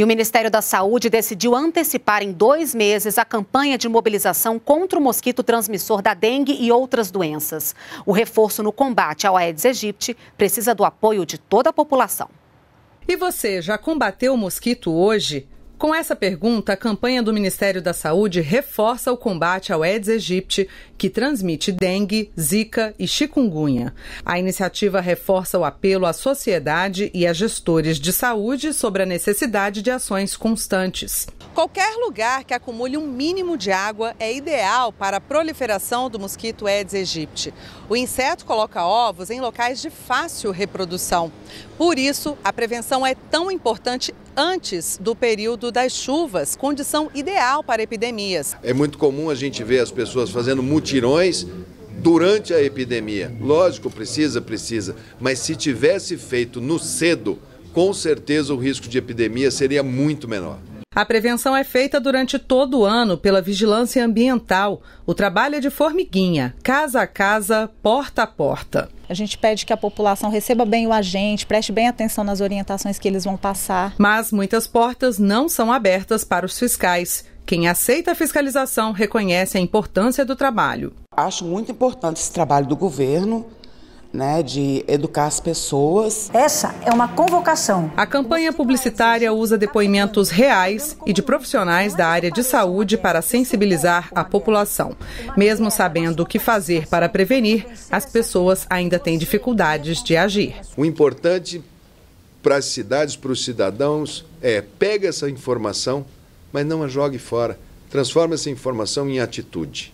E o Ministério da Saúde decidiu antecipar em dois meses a campanha de mobilização contra o mosquito transmissor da dengue e outras doenças. O reforço no combate ao Aedes aegypti precisa do apoio de toda a população. E você já combateu o mosquito hoje? Com essa pergunta, a campanha do Ministério da Saúde reforça o combate ao Aedes aegypti, que transmite dengue, zika e chikungunya. A iniciativa reforça o apelo à sociedade e a gestores de saúde sobre a necessidade de ações constantes. Qualquer lugar que acumule um mínimo de água é ideal para a proliferação do mosquito Aedes aegypti. O inseto coloca ovos em locais de fácil reprodução. Por isso, a prevenção é tão importante antes do período das chuvas, condição ideal para epidemias. É muito comum a gente ver as pessoas fazendo mutirões durante a epidemia. Lógico, precisa, precisa, mas se tivesse feito no cedo, com certeza o risco de epidemia seria muito menor. A prevenção é feita durante todo o ano pela vigilância ambiental. O trabalho é de formiguinha, casa a casa, porta a porta. A gente pede que a população receba bem o agente, preste bem atenção nas orientações que eles vão passar. Mas muitas portas não são abertas para os fiscais. Quem aceita a fiscalização reconhece a importância do trabalho. Acho muito importante esse trabalho do governo, né, de educar as pessoas. Essa é uma convocação. A campanha publicitária usa depoimentos reais e de profissionais da área de saúde para sensibilizar a população. Mesmo sabendo o que fazer para prevenir, as pessoas ainda têm dificuldades de agir. O importante para as cidades, para os cidadãos, é pega essa informação, mas não a jogue fora. Transforma essa informação em atitude.